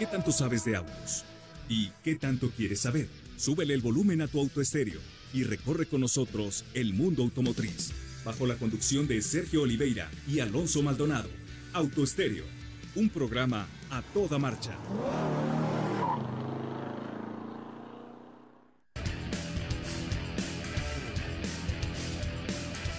¿Qué tanto sabes de autos? ¿Y qué tanto quieres saber? Súbele el volumen a tu auto estéreo y recorre con nosotros el mundo automotriz. Bajo la conducción de Sergio Oliveira y Alonso Maldonado. Autoestéreo, un programa a toda marcha.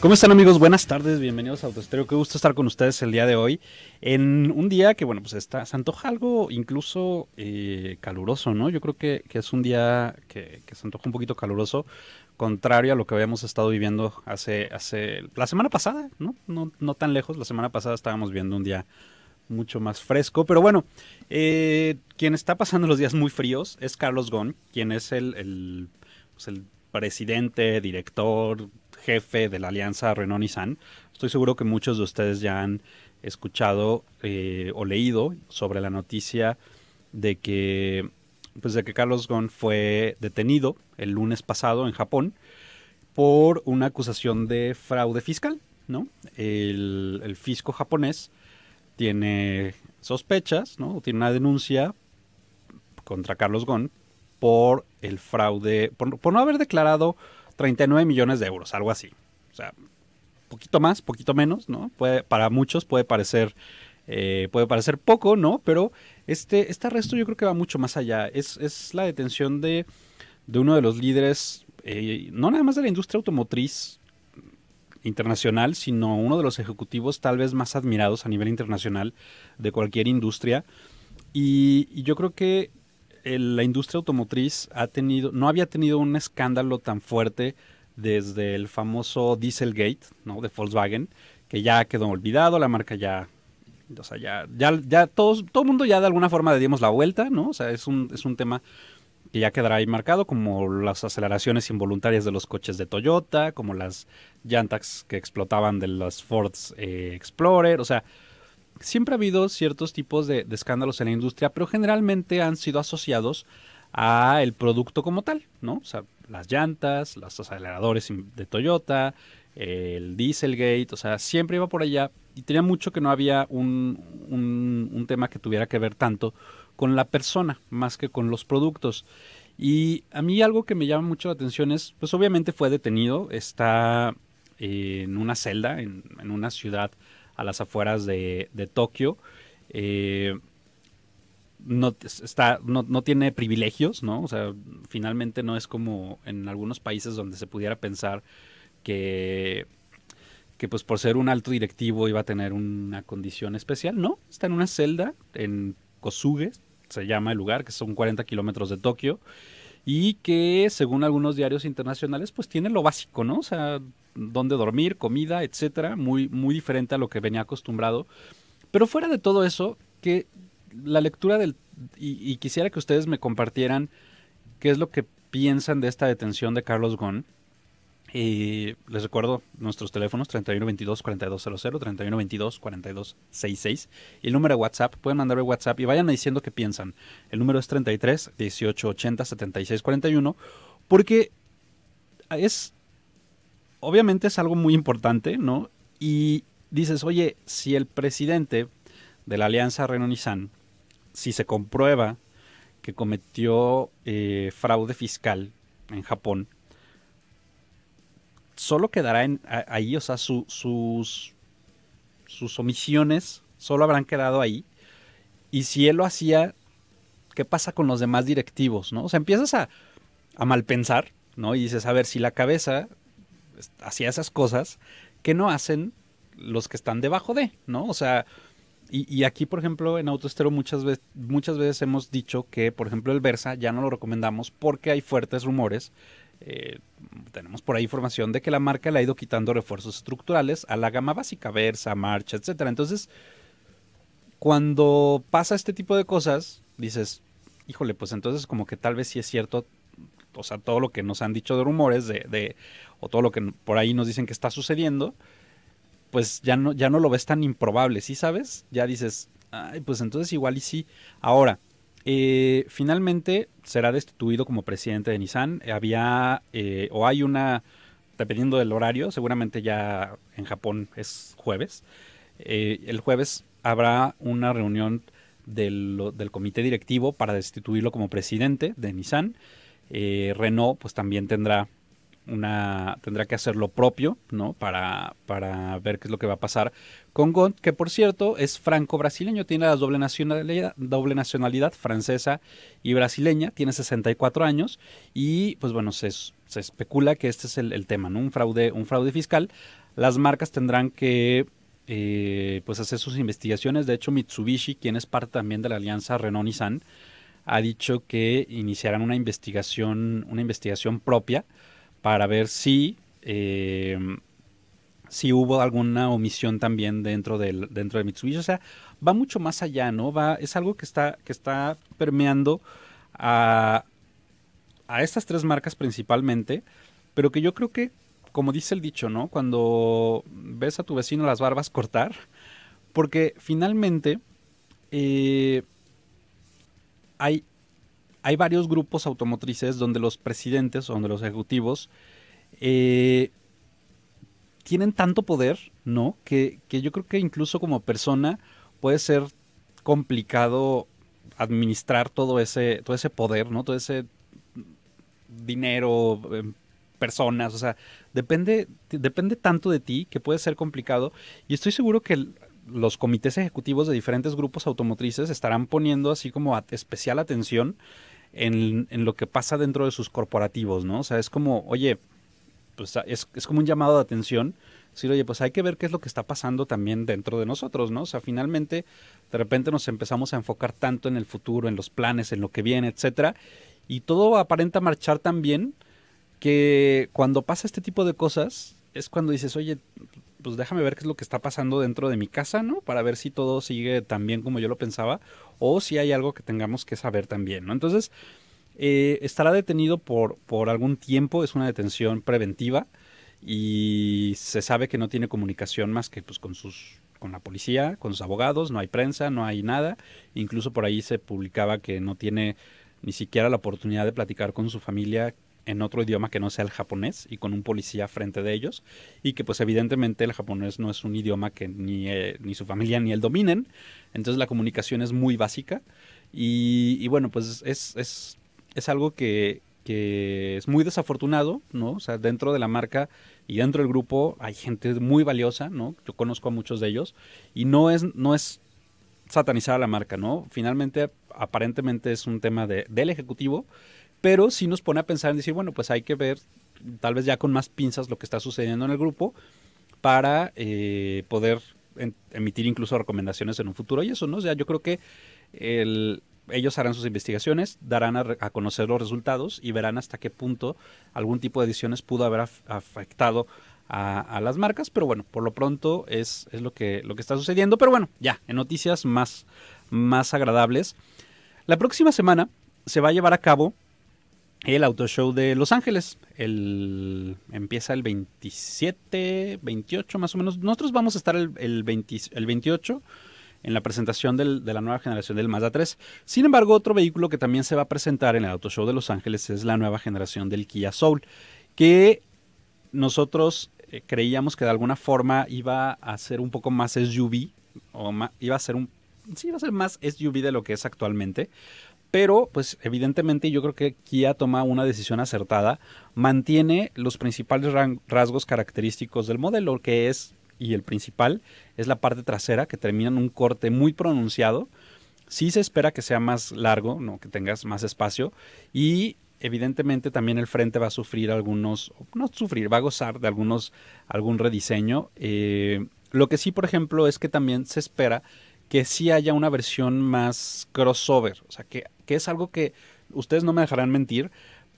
¿Cómo están amigos? Buenas tardes, bienvenidos a Autoestereo. Qué gusto estar con ustedes el día de hoy. En un día que, bueno, pues está, se antoja algo incluso eh, caluroso, ¿no? Yo creo que, es un día que, se antoja un poquito caluroso, contrario a lo que habíamos estado viviendo hace, hace la semana pasada, ¿no? No, tan lejos, la semana pasada estábamos viendo un día mucho más fresco. Pero bueno, eh, quien está pasando los días muy fríos es Carlos Gón, quien es el, el pues presidente, director, jefe de la alianza renault san Estoy seguro que muchos de ustedes ya han escuchado eh, o leído sobre la noticia de que, pues de que Carlos Ghosn fue detenido el lunes pasado en Japón por una acusación de fraude fiscal, ¿no? El, fisco japonés tiene sospechas, ¿no? Tiene una denuncia contra Carlos Ghosn por el fraude, por no haber declarado 39 millones de euros, algo así. O sea, poquito más, poquito menos, ¿no? Puede, para muchos puede parecer, eh, puede parecer poco, ¿no? Pero este, este arresto yo creo que va mucho más allá. Es, la detención de, uno de los líderes, eh, no nada más de la industria automotriz internacional, sino uno de los ejecutivos tal vez más admirados a nivel internacional de cualquier industria. y yo creo que la industria automotriz ha tenido, no había tenido un escándalo tan fuerte desde el famoso Dieselgate, ¿no? De Volkswagen, que ya quedó olvidado, la marca ya, o sea, ya, ya, ya todo el mundo ya de alguna forma le dimos la vuelta, ¿no? O sea, es un, es un tema que ya quedará ahí marcado, como las aceleraciones involuntarias de los coches de Toyota, como las llantas que explotaban de las Ford eh, Explorer, o sea, siempre ha habido ciertos tipos de, escándalos en la industria, pero generalmente han sido asociados a el producto como tal, ¿no? O sea, las llantas, los aceleradores de Toyota, el Dieselgate, o sea, siempre iba por allá y tenía mucho que no había un, tema que tuviera que ver tanto con la persona más que con los productos. Y a mí algo que me llama mucho la atención es, pues obviamente fue detenido, está en una celda, en una ciudad a las afueras de, Tokio. Eh, no, está, no, tiene privilegios, ¿no? O sea, finalmente no es como en algunos países donde se pudiera pensar que, que pues por ser un alto directivo iba a tener una condición especial, ¿no? Está en una celda en Kosuge, se llama el lugar, que son 40 kilómetros de Tokio, y que según algunos diarios internacionales pues tiene lo básico, ¿no? O sea, dónde dormir, comida, etcétera, muy, muy diferente a lo que venía acostumbrado. Pero fuera de todo eso, que la lectura del. Y, quisiera que ustedes me compartieran qué es lo que piensan de esta detención de Carlos Gón y les recuerdo nuestros teléfonos 3122-4200, 3122-4266 y el número de WhatsApp. Pueden mandarme WhatsApp y vayan diciendo qué piensan. El número es 33 1880 7641 porque es obviamente es algo muy importante, ¿no? Y dices, oye, si el presidente de la Alianza renault si se comprueba que cometió eh, fraude fiscal en Japón, solo quedará ahí, o sea, sus, sus omisiones solo habrán quedado ahí. Y si él lo hacía, ¿qué pasa con los demás directivos? ¿no? O sea, empiezas a, a malpensar, ¿no? Y dices, a ver, si la cabeza hacía esas cosas que no hacen los que están debajo de, ¿no? O sea, y, aquí, por ejemplo, en Autostero muchas, veces, muchas veces hemos dicho que, por ejemplo, el Versa ya no lo recomendamos porque hay fuertes rumores. Eh, tenemos por ahí información de que la marca le ha ido quitando refuerzos estructurales a la gama básica, Versa, Marcha, etc. Entonces, cuando pasa este tipo de cosas, dices, híjole, pues entonces como que tal vez sí es cierto o sea, todo lo que nos han dicho de rumores, de, o todo lo que por ahí nos dicen que está sucediendo, pues ya no, ya no lo ves tan improbable, ¿sí sabes? Ya dices, pues entonces igual y sí. Ahora, eh, finalmente será destituido como presidente de Nissan. Había, eh, o hay una, dependiendo del horario, seguramente ya en Japón es jueves. Eh, el jueves habrá una reunión del, del comité directivo para destituirlo como presidente de Nissan. Eh, Renault pues también tendrá una tendrá que hacer lo propio, ¿no? Para, para ver qué es lo que va a pasar con Gont, que por cierto es franco-brasileño, tiene la doble nacionalidad, doble nacionalidad francesa y brasileña, tiene 64 años y pues bueno, se, se especula que este es el, tema, ¿no? Un fraude, un fraude fiscal. Las marcas tendrán que eh, pues hacer sus investigaciones, de hecho Mitsubishi, quien es parte también de la alianza Renault-Nissan, ha dicho que iniciarán una investigación, una investigación propia para ver si, eh, si hubo alguna omisión también dentro, del, dentro de Mitsubishi. O sea, va mucho más allá, ¿no? Va, es algo que está, que está permeando a, a estas tres marcas principalmente, pero que yo creo que, como dice el dicho, ¿no? Cuando ves a tu vecino las barbas cortar, porque finalmente... Eh, hay, hay varios grupos automotrices donde los presidentes, o donde los ejecutivos, eh, tienen tanto poder, ¿no? Que, yo creo que incluso como persona puede ser complicado administrar todo ese, todo ese poder, ¿no? Todo ese dinero, eh, personas, o sea, depende, depende tanto de ti que puede ser complicado. Y estoy seguro que los comités ejecutivos de diferentes grupos automotrices estarán poniendo así como especial atención en, lo que pasa dentro de sus corporativos, ¿no? O sea, es como, oye, pues es, como un llamado de atención. sí oye, pues hay que ver qué es lo que está pasando también dentro de nosotros, ¿no? O sea, finalmente, de repente nos empezamos a enfocar tanto en el futuro, en los planes, en lo que viene, etcétera. Y todo aparenta marchar tan bien que cuando pasa este tipo de cosas, es cuando dices, oye, pues déjame ver qué es lo que está pasando dentro de mi casa, ¿no? Para ver si todo sigue tan bien como yo lo pensaba o si hay algo que tengamos que saber también, ¿no? Entonces, eh, estará detenido por, por algún tiempo, es una detención preventiva y se sabe que no tiene comunicación más que pues con sus con la policía, con sus abogados, no hay prensa, no hay nada, incluso por ahí se publicaba que no tiene ni siquiera la oportunidad de platicar con su familia en otro idioma que no sea el japonés y con un policía frente de ellos y que pues evidentemente el japonés no es un idioma que ni, eh, ni su familia ni él dominen, entonces la comunicación es muy básica y, bueno pues es, es, algo que, es muy desafortunado, ¿no? O sea, dentro de la marca y dentro del grupo hay gente muy valiosa, ¿no? Yo conozco a muchos de ellos y no es, no es satanizar a la marca, ¿no? Finalmente, aparentemente es un tema del ejecutivo pero sí nos pone a pensar en decir, bueno, pues hay que ver tal vez ya con más pinzas lo que está sucediendo en el grupo para eh, poder emitir incluso recomendaciones en un futuro y eso, ¿no? O sea, yo creo que ellos harán sus investigaciones, darán a, conocer los resultados y verán hasta qué punto algún tipo de ediciones pudo haber afectado a, las marcas, pero bueno, por lo pronto es, es lo, que, lo que está sucediendo, pero bueno, ya, en noticias más, más agradables. La próxima semana se va a llevar a cabo el Auto Show de Los Ángeles. El, empieza el 27, 28 más o menos. Nosotros vamos a estar el, 28 en la presentación de la nueva generación del Mazda 3. Sin embargo, otro vehículo que también se va a presentar en el Auto Show de Los Ángeles es la nueva generación del Kia Soul, que nosotros eh, creíamos que de alguna forma iba a ser un poco más SUV, o iba a ser un... Sí, iba a ser más SUV de lo que es actualmente, pero pues evidentemente yo creo que Kia toma una decisión acertada, mantiene los principales rasgos característicos del modelo, que es, y el principal, es la parte trasera, que termina en un corte muy pronunciado. Sí se espera que sea más largo, ¿no? que tengas más espacio, y evidentemente también el frente va a sufrir algunos, no sufrir, va a gozar de algunos, algún rediseño. Eh, lo que sí, por ejemplo, es que también se espera que sí haya una versión más crossover, o sea, que que es algo que ustedes no me dejarán mentir,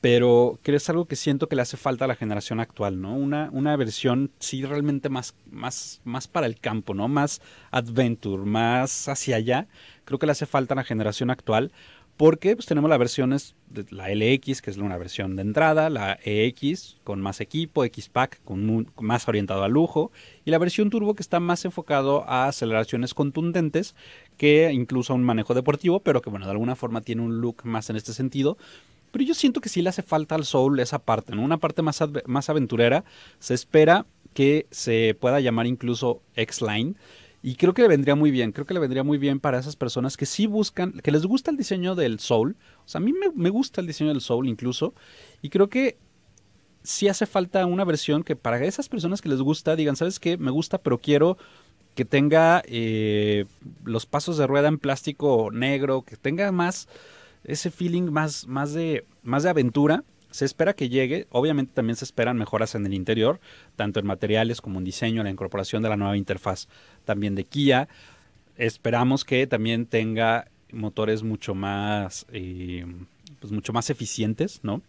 pero que es algo que siento que le hace falta a la generación actual, ¿no? Una, una versión sí realmente más, más, más para el campo, ¿no? Más adventure, más hacia allá. Creo que le hace falta a la generación actual porque pues, tenemos las versiones, de la LX, que es una versión de entrada, la EX con más equipo, X-Pack con más orientado a lujo, y la versión turbo que está más enfocado a aceleraciones contundentes, que incluso a un manejo deportivo, pero que bueno, de alguna forma tiene un look más en este sentido. Pero yo siento que sí le hace falta al Soul esa parte, Una parte más, más aventurera. Se espera que se pueda llamar incluso X-Line y creo que le vendría muy bien, creo que le vendría muy bien para esas personas que sí buscan, que les gusta el diseño del soul. O sea, a mí me, gusta el diseño del soul incluso. Y creo que sí hace falta una versión que para esas personas que les gusta digan, ¿sabes qué? Me gusta, pero quiero que tenga eh, los pasos de rueda en plástico negro, que tenga más ese feeling más, más, de, más de aventura se espera que llegue. Obviamente también se esperan mejoras en el interior, tanto en materiales como en diseño, la incorporación de la nueva interfaz también de Kia. Esperamos que también tenga motores mucho más, eh, pues mucho más eficientes, ¿no?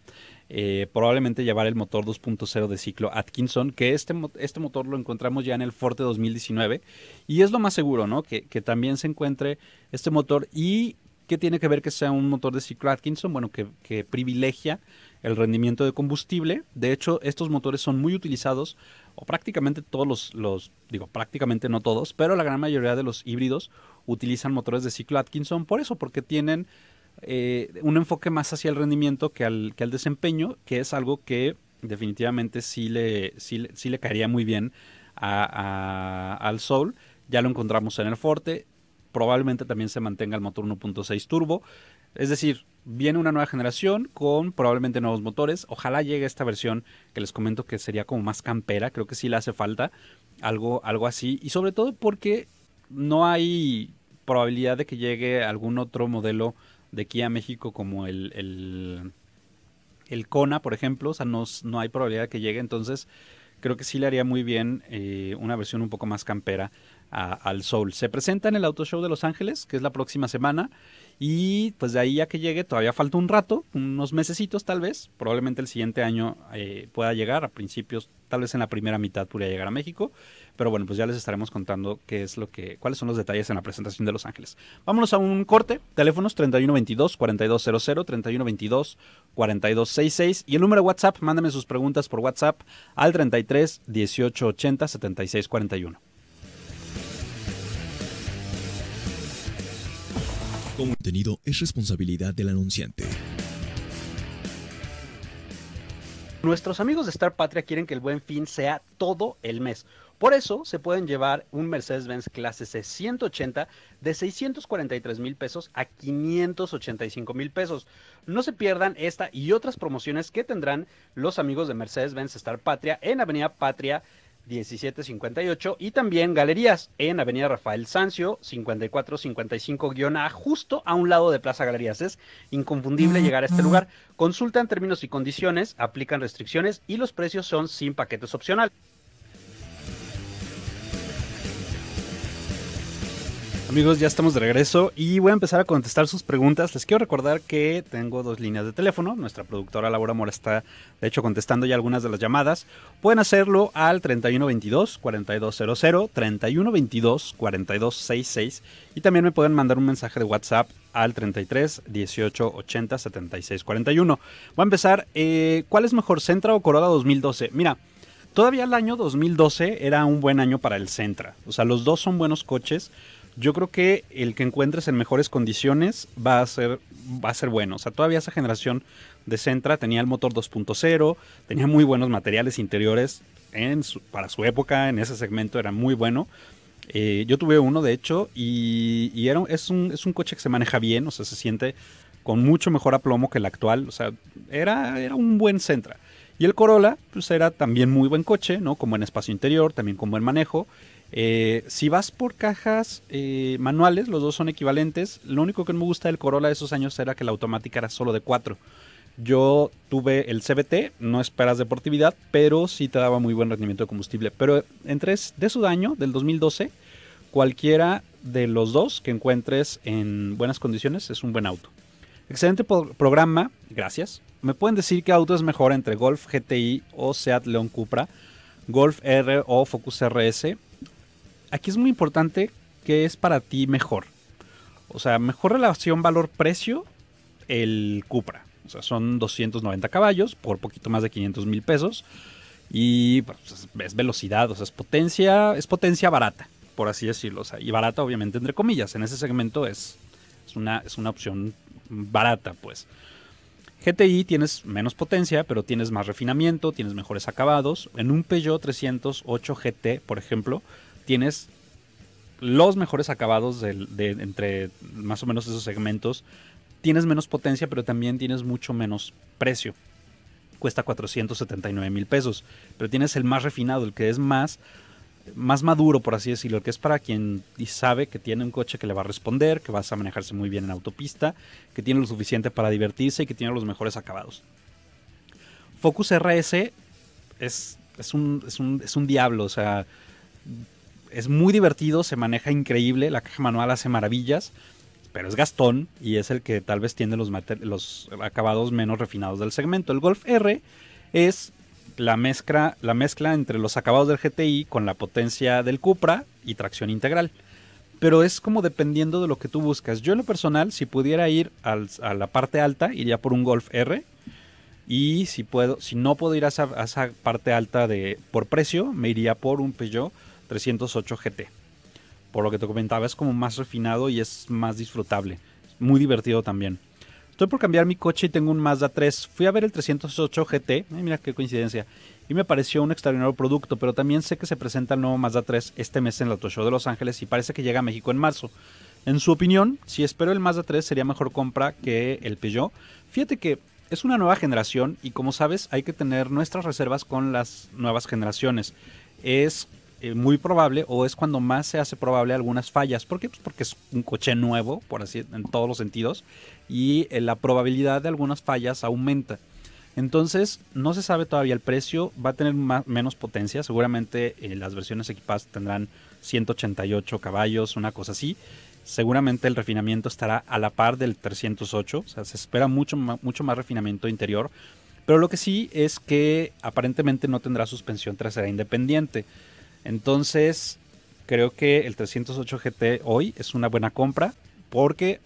Eh, probablemente llevar el motor 2.0 de ciclo Atkinson, que este, este motor lo encontramos ya en el Forte 2019 y es lo más seguro, ¿no? Que, también se encuentre este motor y ¿qué tiene que ver que sea un motor de ciclo Atkinson? Bueno, que privilegia el rendimiento de combustible. De hecho, estos motores son muy utilizados, o prácticamente todos los, digo, prácticamente no todos, pero la gran mayoría de los híbridos utilizan motores de ciclo Atkinson por eso, porque tienen eh, un enfoque más hacia el rendimiento que al, que desempeño, que es algo que definitivamente sí le, le caería muy bien al Soul. Ya lo encontramos en el Forte. Probablemente también se mantenga el motor 1.6 turbo. Es decir, viene una nueva generación con probablemente nuevos motores. Ojalá llegue esta versión que les comento que sería como más campera. Creo que sí le hace falta algo, algo así. Y sobre todo porque no hay probabilidad de que llegue algún otro modelo de aquí a México como el, el, el Kona, por ejemplo. O sea, no, no hay probabilidad de que llegue. Entonces creo que sí le haría muy bien eh, una versión un poco más campera al soul. Se presenta en el Auto Show de Los Ángeles, que es la próxima semana, y pues de ahí ya que llegue, todavía falta un rato, unos mesecitos tal vez, probablemente el siguiente año eh, pueda llegar, a principios, tal vez en la primera mitad pudiera llegar a México, pero bueno, pues ya les estaremos contando qué es lo que, cuáles son los detalles en la presentación de Los Ángeles. Vámonos a un corte, teléfonos 3122-4200, 3122-4266 y el número WhatsApp, mándame sus preguntas por WhatsApp al 33 1880 7641. Como contenido es responsabilidad del anunciante. Nuestros amigos de Star Patria quieren que el buen fin sea todo el mes. Por eso se pueden llevar un Mercedes-Benz clase C 180 de 643 mil pesos a 585 mil pesos. No se pierdan esta y otras promociones que tendrán los amigos de Mercedes-Benz Star Patria en Avenida Patria 1758 y también galerías en Avenida Rafael Sancio 5455-A justo a un lado de Plaza Galerías. Es inconfundible mm, llegar a este mm. lugar. Consultan términos y condiciones, aplican restricciones y los precios son sin paquetes opcionales. Amigos, ya estamos de regreso y voy a empezar a contestar sus preguntas. Les quiero recordar que tengo dos líneas de teléfono. Nuestra productora Laura Mora está, de hecho, contestando ya algunas de las llamadas. Pueden hacerlo al 3122-4200, 3122-4266 y también me pueden mandar un mensaje de WhatsApp al 33 18 80 76 41. Voy a empezar. Eh, ¿Cuál es mejor, Centra o Corolla 2012? Mira, todavía el año 2012 era un buen año para el Centra. O sea, los dos son buenos coches yo creo que el que encuentres en mejores condiciones va a ser, va a ser bueno. O sea, todavía esa generación de Centra tenía el motor 2.0, tenía muy buenos materiales interiores en para su época, en ese segmento era muy bueno. Eh, yo tuve uno, de hecho, y, es, un, coche que se maneja bien, o sea, se siente con mucho mejor aplomo que el actual. O sea, era, era un buen Centra Y el Corolla, pues era también muy buen coche, ¿no? Con buen espacio interior, también con buen manejo. Eh, si vas por cajas eh, manuales, los dos son equivalentes. Lo único que no me gusta del Corolla de esos años era que la automática era solo de 4. Yo tuve el CBT, no esperas deportividad, pero sí te daba muy buen rendimiento de combustible. Pero entre de su daño, del 2012, cualquiera de los dos que encuentres en buenas condiciones es un buen auto. Excelente programa, gracias. Me pueden decir qué auto es mejor entre Golf GTI o Seat León Cupra, Golf R o Focus RS aquí es muy importante qué es para ti mejor. O sea, mejor relación valor-precio el Cupra. O sea, son 290 caballos por poquito más de 500 mil pesos. Y pues, es velocidad, o sea, es potencia, es potencia barata, por así decirlo. y barata obviamente entre comillas. En ese segmento es, una, es una opción barata, pues. GTI tienes menos potencia, pero tienes más refinamiento, tienes mejores acabados. En un Peugeot 308 GT, por ejemplo, tienes los mejores acabados entre más o menos esos segmentos. Tienes menos potencia, pero también tienes mucho menos precio. Cuesta 479 mil pesos. Pero tienes el más refinado, el que es más, más maduro, por así decirlo, el que es para quien sabe que tiene un coche que le va a responder, que vas a manejarse muy bien en autopista, que tiene lo suficiente para divertirse y que tiene los mejores acabados. Focus RS es, es, un, es, un, es un diablo, o sea, es muy divertido, se maneja increíble, la caja manual hace maravillas, pero es Gastón y es el que tal vez tiene los, acabados menos refinados del segmento. El Golf R es la mezcla, la mezcla entre los acabados del GTI con la potencia del Cupra y tracción integral. Pero es como dependiendo de lo que tú buscas. Yo en lo personal, si pudiera ir a la parte alta, iría por un Golf R. Y si puedo, si no puedo ir a esa, parte alta de por precio, me iría por un Peugeot 308 GT. Por lo que te comentaba, es como más refinado y es más disfrutable. Muy divertido también. Estoy por cambiar mi coche y tengo un Mazda 3. Fui a ver el 308 GT, mira qué coincidencia, y me pareció un extraordinario producto, pero también sé que se presenta el nuevo Mazda 3 este mes en el Auto Show de Los Ángeles y parece que llega a México en marzo. En su opinión, si espero el Mazda 3 sería mejor compra que el Peugeot. Fíjate que es una nueva generación y como sabes hay que tener nuestras reservas con las nuevas generaciones. Es eh, muy probable o es cuando más se hace probable algunas fallas. ¿Por qué? Pues porque es un coche nuevo, por así en todos los sentidos, y eh, la probabilidad de algunas fallas aumenta. Entonces, no se sabe todavía el precio, va a tener más, menos potencia, seguramente eh, las versiones equipadas tendrán 188 caballos, una cosa así. Seguramente el refinamiento estará a la par del 308, o sea, se espera mucho, mucho más refinamiento interior, pero lo que sí es que aparentemente no tendrá suspensión trasera independiente. Entonces, creo que el 308 GT hoy es una buena compra porque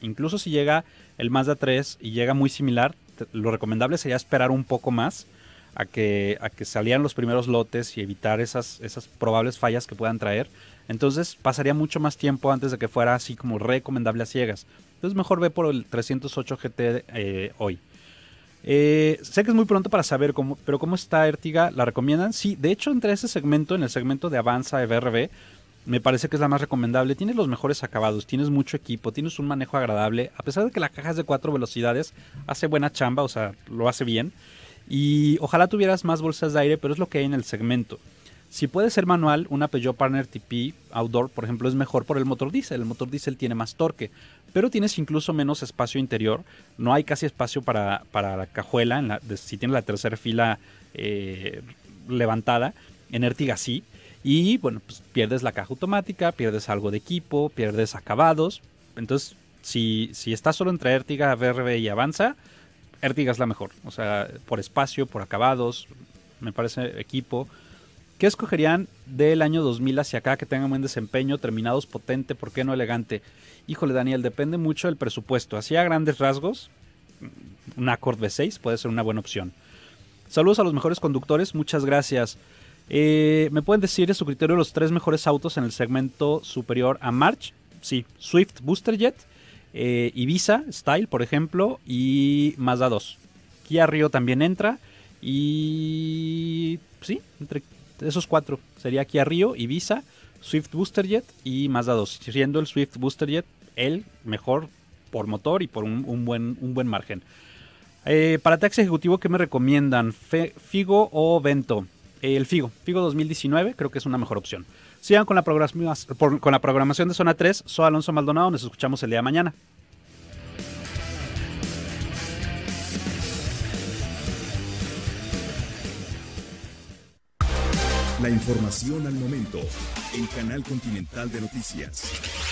incluso si llega el Mazda 3 y llega muy similar, lo recomendable sería esperar un poco más a que, salieran los primeros lotes y evitar esas, probables fallas que puedan traer. Entonces pasaría mucho más tiempo antes de que fuera así como recomendable a ciegas. Entonces mejor ve por el 308 GT eh, hoy. Eh, sé que es muy pronto para saber, cómo, pero ¿cómo está Ertiga? ¿La recomiendan? Sí, de hecho, entre ese segmento, en el segmento de Avanza FRB, me parece que es la más recomendable. Tienes los mejores acabados, tienes mucho equipo, tienes un manejo agradable. A pesar de que la caja es de cuatro velocidades, hace buena chamba, o sea, lo hace bien. Y ojalá tuvieras más bolsas de aire, pero es lo que hay en el segmento. Si puede ser manual, una Peugeot Partner TP Outdoor, por ejemplo, es mejor por el motor diésel. El motor diésel tiene más torque, pero tienes incluso menos espacio interior. No hay casi espacio para, la cajuela, si tienes la tercera fila eh, levantada. En Ertiga sí. Y bueno, pues pierdes la caja automática, pierdes algo de equipo, pierdes acabados. Entonces, si, si estás solo entre Ertiga, BRB y Avanza, Ertiga es la mejor. O sea, por espacio, por acabados, me parece equipo. ¿Qué escogerían del año 2000 hacia acá que tengan buen desempeño, terminados potente, por qué no elegante? Híjole, Daniel, depende mucho del presupuesto. Así a grandes rasgos, un Accord V6 puede ser una buena opción. Saludos a los mejores conductores, muchas gracias. Eh, ¿Me pueden decir a su criterio los tres mejores autos en el segmento superior a March? Sí, Swift Boosterjet, eh, Ibiza Style, por ejemplo, y Mazda 2. Kia Rio también entra. Y sí, entre esos cuatro. Sería Kia Rio, Ibiza, Swift Booster Jet y Mazda 2. Siendo el Swift Booster Jet el mejor por motor y por un, buen, un buen margen. Eh, para taxi ejecutivo, ¿qué me recomiendan? ¿Figo o Vento? Eh, el Figo. Figo 2019 creo que es una mejor opción. Sigan con la, con la programación de Zona 3. Soy Alonso Maldonado. Nos escuchamos el día de mañana. La información al momento en Canal Continental de Noticias.